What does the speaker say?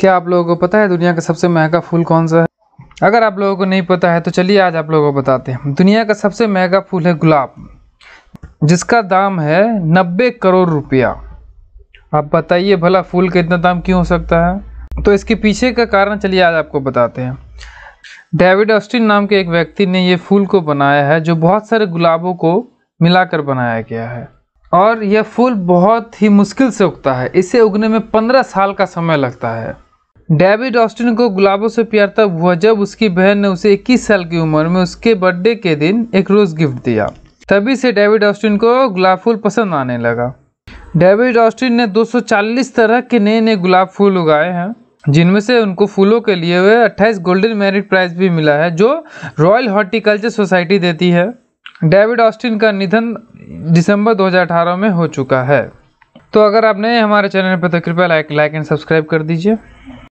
क्या आप लोगों को पता है दुनिया का सबसे महंगा फूल कौन सा है अगर आप लोगों को नहीं पता है तो चलिए आज आप लोगों को बताते हैं दुनिया का सबसे महंगा फूल है गुलाब जिसका दाम है नब्बे करोड़ रुपया आप बताइए भला फूल का इतना दाम क्यों हो सकता है तो इसके पीछे का कारण चलिए आज आपको बताते हैं डेविड ऑस्टिन नाम के एक व्यक्ति ने ये फूल को बनाया है जो बहुत सारे गुलाबों को मिलाकर बनाया गया है और यह फूल बहुत ही मुश्किल से उगता है इसे उगने में पंद्रह साल का समय लगता है डेविड ऑस्टिन को गुलाबों से प्यार तब हुआ जब उसकी बहन ने उसे 21 साल की उम्र में उसके बर्थडे के दिन एक रोज़ गिफ्ट दिया तभी से डेविड ऑस्टिन को गुलाब फूल पसंद आने लगा डेविड ऑस्टिन ने 240 तरह के नए नए गुलाब फूल उगाए हैं जिनमें से उनको फूलों के लिए वे 28 गोल्डन मेरिट प्राइज भी मिला है जो रॉयल हॉर्टिकल्चर सोसाइटी देती है डेविड ऑस्टिन का निधन दिसंबर 2018 में हो चुका है तो अगर आप नए हमारे चैनल पर तो कृपया लाइक लाइक एंड सब्सक्राइब कर दीजिए